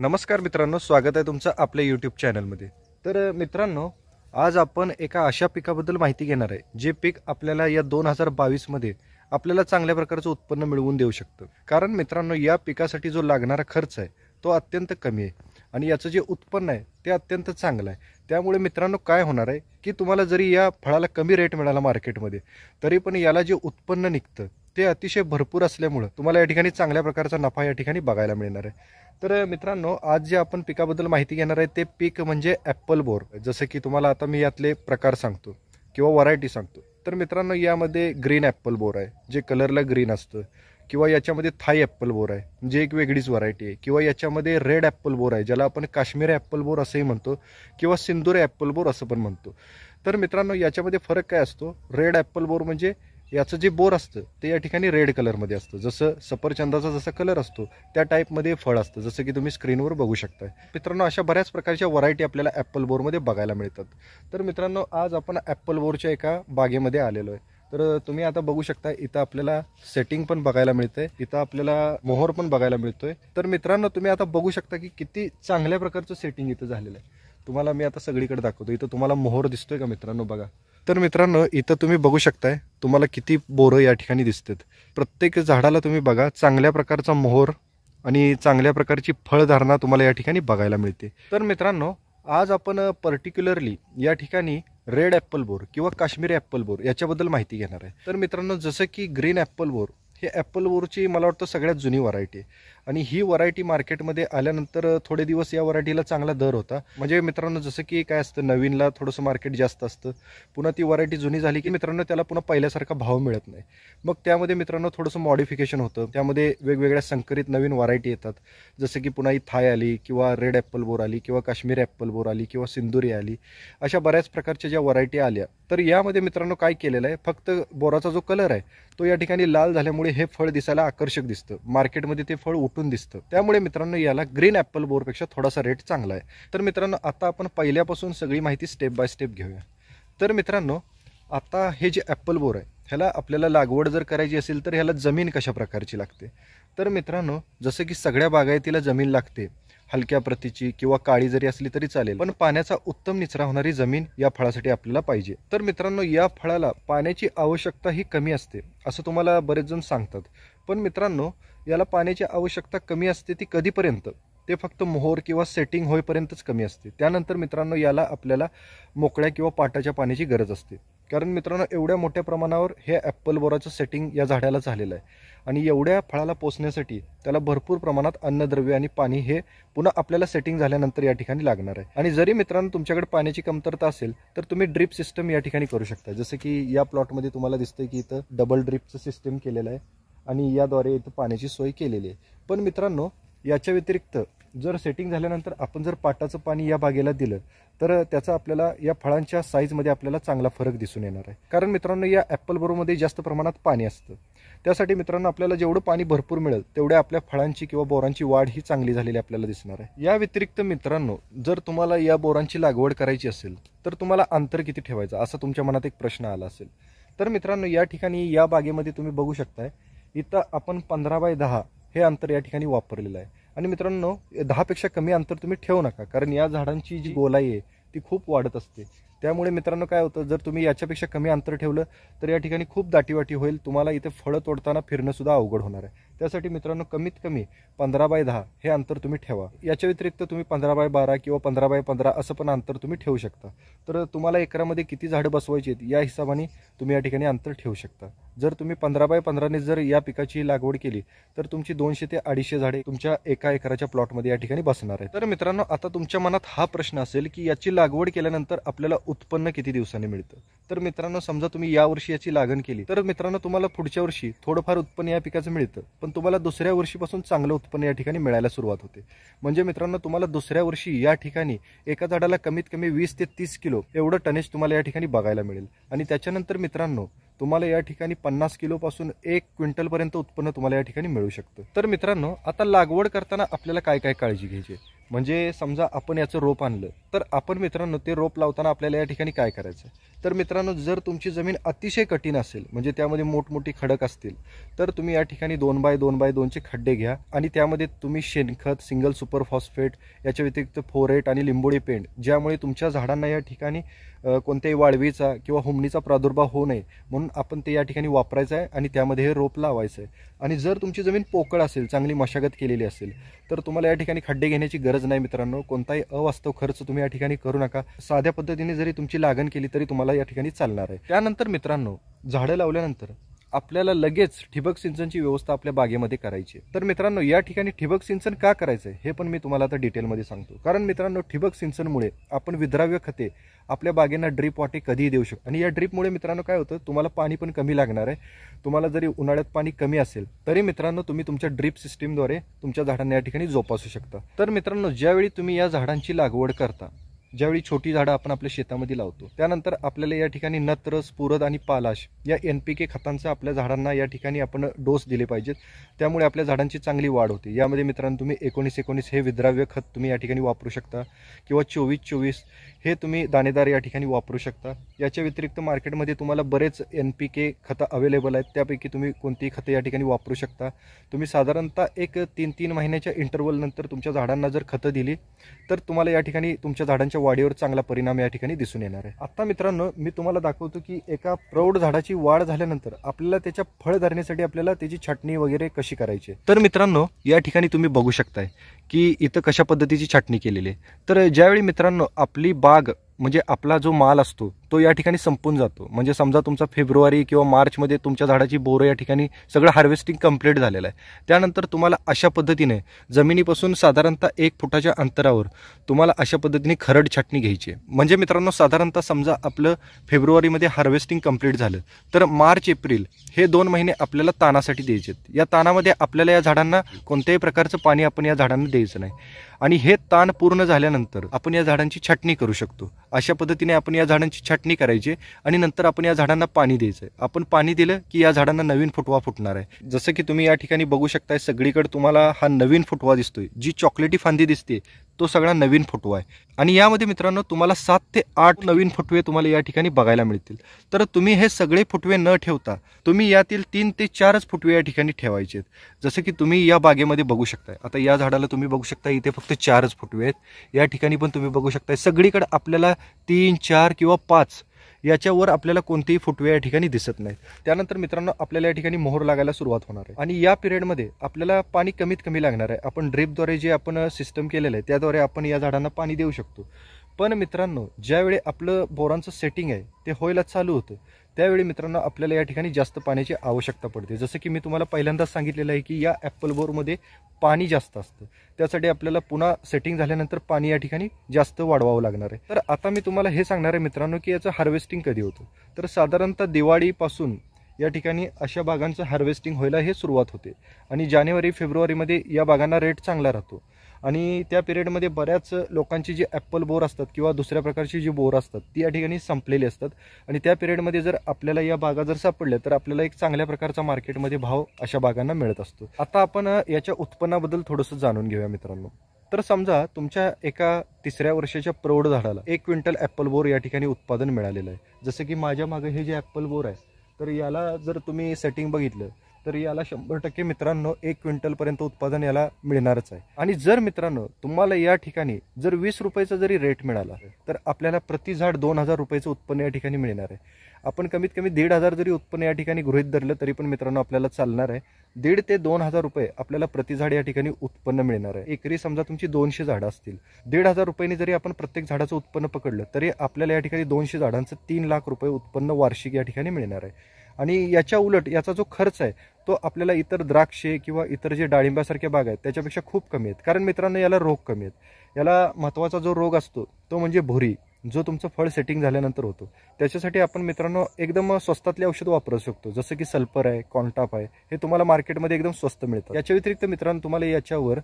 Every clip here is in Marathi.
नमस्कार मित्रांनो स्वागत आहे तुमचं आपल्या यूट्यूब चॅनलमध्ये तर मित्रांनो आज आपण एका अशा पिकाबद्दल माहिती घेणार आहे जे पीक आपल्याला या दोन हजार बावीसमध्ये आपल्याला चांगल्या प्रकारचं उत्पन्न मिळवून देऊ शकतं कारण मित्रांनो या पिकासाठी जो लागणारा खर्च आहे तो अत्यंत कमी आहे आणि याचं जे उत्पन्न आहे ते अत्यंत चांगलं आहे त्यामुळे मित्रांनो काय होणार आहे की तुम्हाला जरी या फळाला कमी रेट मिळाला मार्केटमध्ये तरी पण याला जे उत्पन्न निघतं ते अतिशय भरपूर असल्यामुळं तुम्हाला या ठिकाणी चांगल्या प्रकारचा नफा या ठिकाणी बघायला मिळणार आहे तर मित्रांनो आज जे आपण पिकाबद्दल माहिती घेणार आहे ते पीक म्हणजे ॲप्पल बोर जसं की तुम्हाला आता मी यातले प्रकार सांगतो किंवा व्हरायटी सांगतो तर मित्रांनो यामध्ये ग्रीन ॲप्पल बोर आहे जे कलरला ग्रीन असतं किंवा याच्यामध्ये थाई ॲप्पल बोर आहे जे म्हणजे एक वेगळीच व्हरायटी आहे किंवा याच्यामध्ये रेड ॲप्पल बोर आहे ज्याला आपण काश्मीर ॲप्पल बोर असंही म्हणतो किंवा सिंदूर ॲप्पल बोर असं पण म्हणतो तर मित्रांनो याच्यामध्ये फरक काय असतो रेड ॲपल बोर म्हणजे याचं जे बोर असतं ते या ठिकाणी रेड कलरमध्ये असतं जसं सफरचंदाचा जसा कलर असतो त्या टाईपमध्ये फळ असतं जसं की तुम्ही स्क्रीनवर बघू शकता मित्रांनो अशा बऱ्याच प्रकारच्या व्हरायटी आपल्याला ॲप्पल बोरमध्ये बघायला मिळतात तर मित्रांनो आज आपण ॲप्पल बोरच्या एका बागेमध्ये आलेलो आहे तर तुम्ही आता बघू शकता इथं आपल्याला सेटिंग पण बघायला मिळतंय इथं आपल्याला मोहर पण बघायला मिळतोय तर मित्रांनो तुम्ही आता बघू शकता की किती चांगल्या प्रकारचं सेटिंग इथं झालेलं आहे तुम्हाला मी आता सगळीकडे दाखवतो इथं तुम्हाला मोहर दिसतोय का मित्रांनो बघा तर मित्रांनो इथं तुम्ही बघू शकताय तुम्हाला किती बोरं या ठिकाणी दिसतात प्रत्येक झाडाला तुम्ही बघा चांगल्या प्रकारचा मोहर आणि चांगल्या प्रकारची फळधारणा तुम्हाला या ठिकाणी बघायला मिळते तर मित्रांनो आज आपण पर्टिक्युलरली या ठिकाणी रेड ॲपल बोर किंवा काश्मीरी ॲप्पल बोर याच्याबद्दल माहिती घेणार आहे तर मित्रांनो जसं की ग्रीन ॲप्पल बोर हे ॲप्पल बोरची मला वाटतं सगळ्यात जुनी व्हरायटी आहे आणि ही व्हरायटी मार्केटमध्ये आल्यानंतर थोडे दिवस या व्हरायटीला चांगला दर होता म्हणजे मित्रांनो जसं की काय असतं नवीनला थोडंसं मार्केट जास्त असतं पुन्हा ती व्हरायटी जुनी झाली की मित्रांनो त्याला पुन्हा पहिल्यासारखा भाव मिळत नाही मग त्यामध्ये मित्रांनो थोडंसं मॉडिफिकेशन होतं त्यामध्ये वेगवेगळ्या संकरित नवीन व्हरायटी येतात जसं की पुन्हा ही थाय आली किंवा रेड ॲपल बोर आली किंवा काश्मीर ॲप्पल बोर आली किंवा सिंदुरी आली अशा बऱ्याच प्रकारच्या ज्या व्हरायटी आल्या तर यामध्ये मित्रांनो काय केलेलं आहे फक्त बोराचा जो कलर आहे तो या ठिकाणी लाल झाल्यामुळे हे फळ दिसायला आकर्षक दिसतं मार्केटमध्ये ते फळ उठून दिसतं त्यामुळे मित्रांनो याला ग्रीन ॲपल बोरपेक्षा थोडासा रेट चांगला आहे तर मित्रांनो आता आपण पहिल्यापासून सगळी माहिती स्टेप बाय स्टेप घेऊया तर मित्रांनो आता हे जे ॲपल बोर आहे ह्याला आपल्याला लागवड जर करायची असेल तर ह्याला जमीन कशा प्रकारची लागते तर मित्रांनो जसं की सगळ्या बागायतीला जमीन लागते हलक्या प्रतीची किंवा काळी जरी असली तरी चालेल पण पाण्याचा उत्तम निचरा होणारी जमीन या फळासाठी आपल्याला पाहिजे तर मित्रांनो या फळाला पाण्याची आवश्यकता ही कमी असते असं तुम्हाला बरेच जण सांगतात पण मित्रांनो याला पाण्याची आवश्यकता कमी असते ती कधीपर्यंत ते फक्त मोहोर किंवा सेटिंग होईपर्यंतच कमी असते त्यानंतर मित्रांनो याला आपल्याला मोकळ्या किंवा पाटाच्या पाण्याची गरज असते कारण मित्रांनो एवढ्या मोठ्या प्रमाणावर हे ॲपल बोराचं सेटिंग या झाडाला झालेलं आहे आणि एवढ्या फळाला पोचण्यासाठी त्याला भरपूर प्रमाणात अन्नद्रव्य आणि पाणी हे पुन्हा आपल्याला सेटिंग झाल्यानंतर या ठिकाणी लागणार आहे आणि जरी मित्रांनो तुमच्याकडे पाण्याची कमतरता असेल तर तुम्ही ड्रिप सिस्टम या ठिकाणी करू शकता जसं की या प्लॉटमध्ये तुम्हाला दिसतंय की इथं डबल ड्रिपचं सिस्टम केलेलं आहे आणि याद्वारे इथं पाण्याची सोय केलेली आहे पण मित्रांनो याच्या व्यतिरिक्त जर सेटिंग झाल्यानंतर आपण जर पाटाचं पाणी या बागेला दिलं तर त्याचा आपल्याला या फळांच्या साईजमध्ये आपल्याला चांगला फरक दिसून येणार आहे कारण मित्रांनो या ॲपल बोरोमध्ये जास्त प्रमाणात पाणी असतं त्यासाठी मित्रांनो आपल्याला जेवढं पाणी भरपूर मिळेल तेवढ्या आपल्या फळांची किंवा बोरांची वाढ ही चांगली झालेली आपल्याला दिसणार आहे या व्यतिरिक्त मित्रांनो जर तुम्हाला या बोरांची लागवड करायची असेल तर तुम्हाला अंतर किती ठेवायचं असा तुमच्या मनात एक प्रश्न आला असेल तर मित्रांनो या ठिकाणी या बागेमध्ये तुम्ही बघू शकताय इथं आपण पंधरा बाय दहा हे अंतर या ठिकाणी वापरलेलं आहे आणि मित्रांनो दहापेक्षा कमी अंतर तुम्ही ठेवू नका कारण या झाडांची जी गोलाई आहे ती खूप वाढत असते त्यामुळे मित्रांनो काय होतं जर तुम्ही याच्यापेक्षा कमी अंतर ठेवलं तर या ठिकाणी खूप दाटीवाटी होईल तुम्हाला इथे फळं तोडताना फिरणंसुद्धा अवघड होणार आहे त्यासाठी मित्रांनो कमीत कमी पंधरा बाय दहा हे अंतर तुम्ही ठेवा याच्या व्यतिरिक्त तुम्ही पंधरा बाय बारा किंवा पंधरा बाय पंधरा असं पण अंतर तुम्ही ठेवू शकता तर तुम्हाला एकरामध्ये किती झाडं बसवायची आहेत या हिशोबाने तुम्ही या ठिकाणी अंतर ठेवू शकता जर तुम्ही पंधरा बाय पंधराने जर या पिकाची लागवड केली तर तुमची दोनशे ते अडीचशे झाडे तुमच्या एका एकराच्या प्लॉटमध्ये या ठिकाणी बसणार आहे तर मित्रांनो आता तुमच्या मनात हा प्रश्न असेल की याची लागवड केल्यानंतर आपल्याला उत्पन्न किती दिवसांनी मिळतं तर मित्रांनो समजा तुम्ही यावर्षी याची लागण केली तर मित्रांनो तुम्हाला पुढच्या वर्षी थोडंफार उत्पन्न या पिकाचं मिळतं पण तुम्हाला दुसऱ्या वर्षीपासून चांगलं उत्पन्न या ठिकाणी मिळायला सुरुवात होते म्हणजे मित्रांनो तुम्हाला दुसऱ्या वर्षी या ठिकाणी एका झाडाला कमीत कमी वीस ते तीस किलो एवढं टनेज तुम्हाला या ठिकाणी बघायला मिळेल आणि त्याच्यानंतर मित्रांनो तुम्हाला या ठिकाणी पन्नास किलोपासून एक क्विंटलपर्यंत उत्पन्न तुम्हाला या ठिकाणी मिळू शकतं तर मित्रांनो आता लागवड करताना आपल्याला काय काय काळजी घ्यायची म्हणजे समजा आपण याचं रोप आणलं तर आपण मित्रांनो ते रोप लावताना आपल्याला या ठिकाणी काय करायचं तर मित्रांनो जर तुमची जमीन अतिशय कठीण असेल म्हणजे त्यामध्ये मोठमोठी खडक असतील तर तुम्ही या ठिकाणी दोन बाय दोन बाय दोनचे खड्डे घ्या आणि त्यामध्ये तुम्ही शेणखत सिंगल सुपर फॉस्फेट याच्या व्यतिरिक्त फोरेट आणि लिंबोडी पेंट ज्यामुळे तुमच्या झाडांना या ठिकाणी कोणत्याही वाळवीचा किंवा हुमणीचा प्रादुर्भाव होऊ नये म्हणून आपण ते या ठिकाणी वापरायचं आहे आणि त्यामध्ये हे रोप लावायचं आहे आणि जर तुमची जमीन पोकळ असेल चांगली मशागत केलेली असेल तर तुम्हाला या ठिकाणी खड्डे घेण्याची गरज नाही मित्रांनो कोणताही अवास्तव खर्च तुम्ही या ठिकाणी करू नका साध्या पद्धतीने जरी तुमची लागण केली तरी तुम्हाला या ठिकाणी चालणार आहे त्यानंतर मित्रांनो झाडं लावल्यानंतर आपल्याला लगेच ठिबक सिंचनची व्यवस्था आपल्या बागेमध्ये करायची आहे तर मित्रांनो या ठिकाणी ठिबक सिंचन का करायचं आहे हे पण मी तुम्हाला आता डिटेलमध्ये सांगतो कारण मित्रांनो ठिबक सिंचनमुळे आपण विद्राव्य खते आपल्या बागेंना ड्रीप वाटे कधीही देऊ शकतो आणि या ड्रीपमुळे मित्रांनो काय होतं तुम्हाला पाणी पण कमी लागणार आहे तुम्हाला जरी उन्हाळ्यात पाणी कमी असेल तरी मित्रांनो तुम्ही तुमच्या ड्रीप सिस्टीमद्वारे तुमच्या झाडांना या ठिकाणी जोपासू शकता तर मित्रांनो ज्यावेळी तुम्ही या झाडांची लागवड करता ज्यावेळी छोटी झाडं आपण आपल्या शेतामध्ये लावतो त्यानंतर आपल्याला या ठिकाणी नत्र स्फुरद आणि पालाश या एन पी के खतांचा आपल्या झाडांना या ठिकाणी आपण डोस दिले पाहिजेत त्यामुळे आपल्या झाडांची चांगली वाढ होते यामध्ये मित्रांनो तुम्ही एकोणीस एकोणीस हे विद्राव्य खत तुम्ही या ठिकाणी वापरू शकता किंवा चोवीस चोवीस हे तुम्ही दाणेदार या ठिकाणी वापरू शकता याच्या व्यतिरिक्त मार्केटमध्ये तुम्हाला बरेच एन पी के खतं अवेलेबल आहेत त्यापैकी तुम्ही कोणतीही खतं या ठिकाणी वापरू शकता तुम्ही साधारणतः एक तीन तीन महिन्याच्या इंटरवलनंतर तुमच्या झाडांना जर खतं दिली तर तुम्हाला या ठिकाणी तुमच्या झाडांच्या वाढीवर चांगला परिणाम या ठिकाणी दिसून येणार आहे आता मित्रांनो मी तुम्हाला दाखवतो की एका प्रौढ झाडाची वाढ झाल्यानंतर आपल्याला त्याच्या फळ धरण्यासाठी आपल्याला त्याची छाटणी वगैरे कशी करायची तर मित्रांनो या ठिकाणी तुम्ही बघू शकताय की इथं कशा पद्धतीची छाटणी केलेली आहे तर ज्यावेळी मित्रांनो आपली बाग म्हणजे आपला जो माल असतो तो या ठिकाणी संपून जातो म्हणजे समजा तुमचा फेब्रुवारी किंवा मार्चमध्ये तुमच्या झाडाची बोरं या ठिकाणी सगळं हार्वेस्टिंग कम्प्लीट झालेलं आहे त्यानंतर तुम्हाला अशा पद्धतीने जमिनीपासून साधारणतः एक फुटाच्या अंतरावर तुम्हाला अशा पद्धतीने खरड छाटणी घ्यायची आहे म्हणजे मित्रांनो साधारणतः समजा आपलं फेब्रुवारीमध्ये हार्वेस्टिंग कंप्लीट झालं तर मार्च एप्रिल हे दोन महिने आपल्याला तानासाठी द्यायचे आहेत या तानामध्ये आपल्याला या झाडांना कोणत्याही प्रकारचं पाणी आपण या झाडांना द्यायचं नाही आणि हे ताण पूर्ण झाल्यानंतर आपण या झाडांची छाटणी करू शकतो अशा पद्धतीने आपण या झाडांची छाटणी करायची आणि नंतर आपण या झाडांना पाणी द्यायचं आपण पाणी दिलं की या झाडांना नवीन फुटवा फुटणार आहे जसं की तुम्ही या ठिकाणी बघू शकताय सगळीकडे तुम्हाला हा नवीन फुटवा दिसतोय जी चॉकलेटी फांदी दिसते तो सगळा नवीन फोटो आहे आणि यामध्ये मित्रांनो तुम्हाला सात ते आठ नवीन फुटवे तुम्हाला या ठिकाणी बघायला मिळतील तर तुम्ही हे सगळे फुटवे न ठेवता तुम्ही यातील तीन ते चारच फुटवे या ठिकाणी ठेवायचे आहेत जसं की तुम्ही या बागेमध्ये बघू शकताय आता या झाडाला तुम्ही बघू शकता इथे फक्त चारच फुटवे आहेत या ठिकाणी पण तुम्ही बघू शकता सगळीकडे आपल्याला तीन चार किंवा पाच याच्यावर आपल्याला कोणतेही फुटवे या ठिकाणी दिसत नाहीत त्यानंतर मित्रांनो आपल्याला या ठिकाणी मोहर लागायला सुरुवात होणार आहे आणि या पिरियडमध्ये आपल्याला पाणी कमीत कमी लागणार आहे आपण ड्रिपद्वारे जे आपण सिस्टम केलेलं आहे त्याद्वारे आपण या झाडांना पाणी देऊ शकतो पण मित्रांनो ज्यावेळी आपलं बोरांचं सेटिंग आहे ते होयला चालू होतं त्यावेळी मित्रांनो आपल्याला या ठिकाणी जास्त पाण्याची आवश्यकता पडते जसं की मी तुम्हाला पहिल्यांदाच सांगितलेलं आहे की या ॲपल बोरमध्ये पाणी जास्त असतं त्यासाठी आपल्याला पुन्हा सेटिंग झाल्यानंतर पाणी या ठिकाणी जास्त वाढवावं लागणार आहे तर आता मी तुम्हाला हे सांगणार आहे मित्रांनो की याचं हार्वेस्टिंग कधी होतं तर साधारणतः दिवाळीपासून या ठिकाणी अशा बागांचं हार्वेस्टिंग व्हायला हे सुरुवात होते आणि जानेवारी फेब्रुवारीमध्ये या बागांना रेट चांगला राहतो आणि त्या पिरियडमध्ये बऱ्याच लोकांची जी ॲप्पल बोर असतात किंवा दुसऱ्या प्रकारची जी बोर असतात ती या ठिकाणी संपलेली असतात आणि त्या पिरियडमध्ये जर आपल्याला या बागा जर सापडल्या तर आपल्याला एक चांगल्या प्रकारचा मार्केटमध्ये भाव अशा बागांना मिळत असतो आता आपण याच्या उत्पन्नाबद्दल थोडंसं जाणून घेऊया मित्रांनो तर समजा तुमच्या एका तिसऱ्या वर्षाच्या प्रौढ झाडाला एक क्विंटल ॲप्पल बोर या ठिकाणी उत्पादन मिळालेलं आहे जसं की माझ्या मागे हे जे ॲप्पल बोर आहे तर याला जर तुम्ही सेटिंग बघितलं तर याला शंभर टक्के मित्रांनो एक पर्यंत उत्पादन याला मिळणारच आहे आणि जर मित्रांनो तुम्हाला या ठिकाणी जर वीस रुपयाचा जरी रेट मिळाला तर आपल्याला प्रति झाड दोन हजार रुपयाचं उत्पन्न या ठिकाणी मिळणार आहे आपण कमीत कमी दीड हजार जरी उत्पन्न या ठिकाणी गृहित धरलं तरी पण मित्रांनो आपल्याला चालणार आहे दीड ते दोन हजार रुपये आपल्याला प्रति झाड या ठिकाणी उत्पन्न मिळणार आहे एकरी समजा तुमची दोनशे झाडं असतील दीड हजार रुपयांनी जरी आपण प्रत्येक झाडाचं उत्पन्न पकडलं तरी आपल्याला या ठिकाणी दोनशे झाडांचं तीन लाख रुपये उत्पन्न वार्षिक या ठिकाणी मिळणार आहे आणि याच्या उलट याचा जो खर्च आहे तो आपल्याला इतर द्राक्षे किंवा इतर जे डाळिंबासारख्या बाग आहेत त्याच्यापेक्षा खूप कमी आहेत कारण मित्रांनो याला रोग कमी आहेत याला महत्त्वाचा जो रोग असतो तो म्हणजे भुरी जो तुमचं फळ सेटिंग झाल्यानंतर होतो त्याच्यासाठी आपण मित्रांनो एकदम स्वस्तातले औषध वापरू शकतो जसं की सल्फर आहे कॉन्टाप आहे हे तुम्हाला मार्केटमध्ये एकदम स्वस्त मिळतं याच्या व्यतिरिक्त मित्रांनो तुम्हाला याच्यावर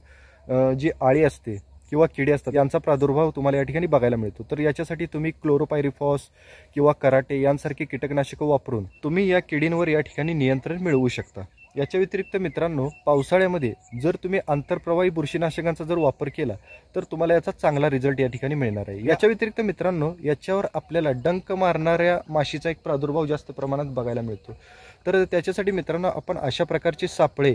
जी आळी असते किंवा किडे असतात यांचा प्रादुर्भाव तुम्हाला या ठिकाणी बघायला मिळतो तर याच्यासाठी तुम्ही क्लोरोपायरिफॉस किंवा कराटे यांसारखी कीटकनाशकं वापरून तुम्ही या किडींवर या ठिकाणी नियंत्रण मिळवू शकता याच्या व्यतिरिक्त मित्रांनो पावसाळ्यामध्ये जर तुम्ही आंतरप्रवाही बुरशीनाशकांचा जर वापर केला तर तुम्हाला याचा चांगला रिझल्ट या ठिकाणी मिळणार आहे याच्या व्यतिरिक्त मित्रांनो याच्यावर आपल्याला डंक मारणाऱ्या माशीचा एक प्रादुर्भाव जास्त प्रमाणात बघायला मिळतो तर त्याच्यासाठी मित्रांनो आपण अशा प्रकारचे सापळे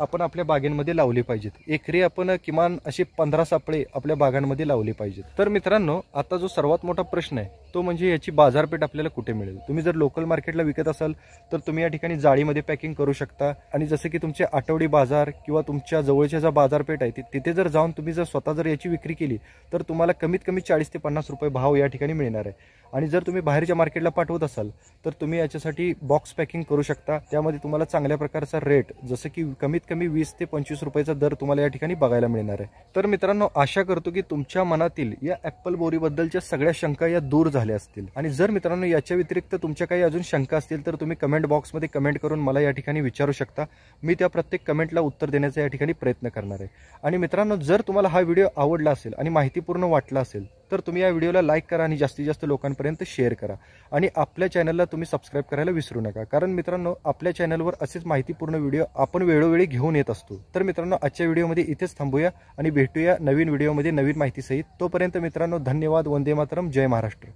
आपण आपल्या बागेमध्ये लावली पाहिजेत एकरी आपण किमान अशी पंधरा सापळे आपल्या बागांमध्ये लावली पाहिजेत तर मित्रांनो आता जो सर्वात मोठा प्रश्न आहे तो म्हणजे याची बाजारपेठ आपल्याला कुठे मिळेल तुम्ही जर लोकल मार्केटला विकत असाल तर तुम्ही या ठिकाणी जाळीमध्ये पॅकिंग करू शकता आणि जसं की तुमचे आठवडी बाजार किंवा तुमच्या जवळच्या ज्या बाजारपेठ आहे तिथे जर जाऊन तुम्ही जर स्वतः जर याची विक्री केली तर तुम्हाला कमीत कमी चाळीस ते पन्नास रुपये भाव या ठिकाणी मिळणार आहे आणि जर तुम्ही बाहेरच्या मार्केटला पाठवत असाल तर तुम्ही याच्यासाठी बॉक्स पॅकिंग करू शकता त्यामध्ये तुम्हाला चांगल्या प्रकारचा रेट जसं की कमीत कमी वीस ते पंचवीस रुपयाचा दर तुम्हाला या ठिकाणी बघायला मिळणार आहे तर मित्रांनो आशा करतो की तुमच्या मनातील या ॲप्पल बोरीबद्दलच्या सगळ्या शंका या दूर झाले असतील आणि जर मित्रांनो याच्या व्यतिरिक्त तुमच्या काही अजून शंका असतील तर तुम्ही कमेंट बॉक्समध्ये कमेंट करून मला या ठिकाणी विचारू शकता मी त्या प्रत्येक कमेंटला उत्तर देण्याचा या ठिकाणी प्रयत्न करणार आहे आणि मित्रांनो जर तुम्हाला हा व्हिडिओ आवडला असेल आणि माहितीपूर्ण वाटला असेल तर तुम्ही या व्हिडिओला लाईक करा आणि जास्तीत जास्त लोकांपर्यंत शेअर करा आणि आपल्या चॅनलला तुम्ही सबस्क्राईब करायला विसरू नका कारण मित्रांनो आपल्या चॅनलवर असेच माहितीपूर्ण व्हिडिओ आपण वेळोवेळी घेऊन येत असतो तर मित्रांनो आजच्या व्हिडिओमध्ये इथेच थांबूया आणि भेटूया नवीन व्हिडिओमध्ये नवीन माहितीसहित तोपर्यंत मित्रांनो धन्यवाद वंदे मातरम जय महाराष्ट्र